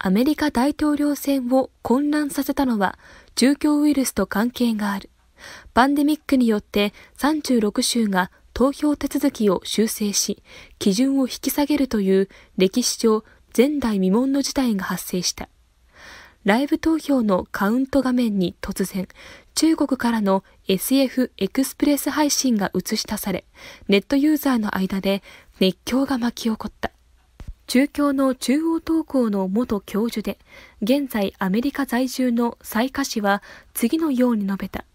アメリカ大統領選を混乱させたのは中共ウイルスと関係がある。パンデミックによって36州が投票手続きを修正し、基準を引き下げるという歴史上前代未聞の事態が発生した。ライブ投票のカウント画面に突然、中国からの SF エクスプレス配信が映し出され、ネットユーザーの間で熱狂が巻き起こった。中共の中央東稿の元教授で、現在アメリカ在住の蔡華氏は次のように述べた。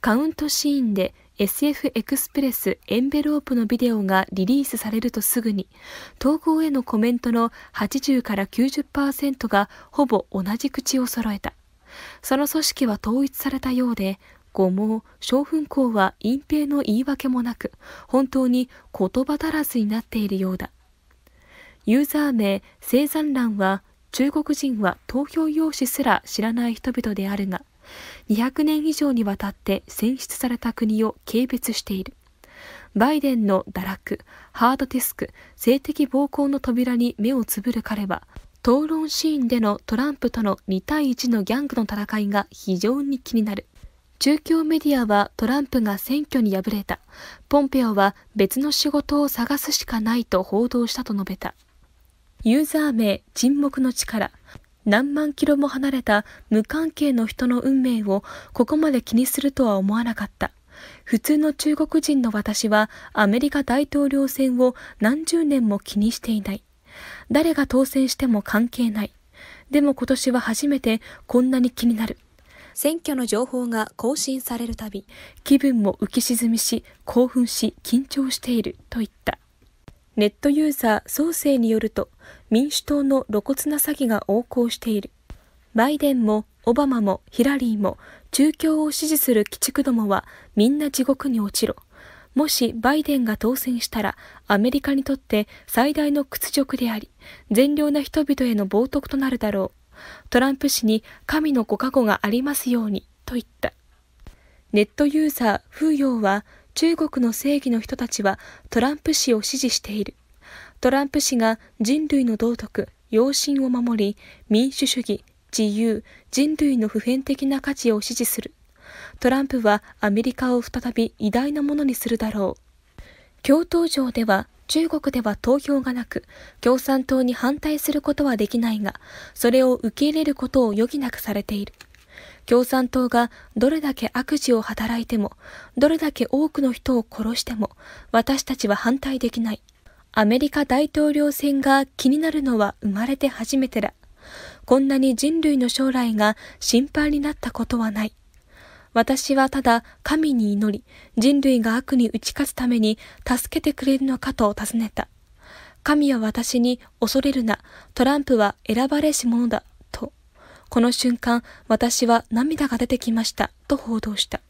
カウントシーンで SF エクスプレスエンベロープのビデオがリリースされるとすぐに、投稿へのコメントの80から90%がほぼ同じ口を揃えた。その組織は統一されたようで、五毛、小粉校は隠蔽の言い訳もなく、本当に言葉足らずになっているようだ。ユーザー名、生産欄は中国人は投票用紙すら知らない人々であるが、200年以上にわたって選出された国を軽蔑している。バイデンの堕落、ハードディスク、性的暴行の扉に目をつぶる彼は、討論シーンでのトランプとの2対1のギャングの戦いが非常に気になる。中共メディアはトランプが選挙に敗れた。ポンペオは別の仕事を探すしかないと報道したと述べた。ユーザー名沈黙の力何万キロも離れた無関係の人の運命をここまで気にするとは思わなかった普通の中国人の私はアメリカ大統領選を何十年も気にしていない誰が当選しても関係ないでも今年は初めてこんなに気になる選挙の情報が更新されるたび気分も浮き沈みし興奮し緊張しているといったネットユーザー創生によると民主党の露骨な詐欺が横行している。バイデンもオバマもヒラリーも中共を支持する鬼畜どもはみんな地獄に落ちろ。もしバイデンが当選したらアメリカにとって最大の屈辱であり、善良な人々への冒涜となるだろう。トランプ氏に神のご加護がありますように、と言った。ネットユーザー、風陽は中国の正義の人たちはトランプ氏を支持している。トランプ氏が人類の道徳、養心を守り、民主主義、自由、人類の普遍的な価値を支持する。トランプはアメリカを再び偉大なものにするだろう。共闘場では中国では投票がなく、共産党に反対することはできないが、それを受け入れることを余儀なくされている。共産党がどれだけ悪事を働いても、どれだけ多くの人を殺しても、私たちは反対できない。アメリカ大統領選が気になるのは生まれて初めてだ。こんなに人類の将来が心配になったことはない。私はただ神に祈り、人類が悪に打ち勝つために助けてくれるのかと尋ねた。神は私に恐れるな、トランプは選ばれし者だこの瞬間、私は涙が出てきました、と報道した。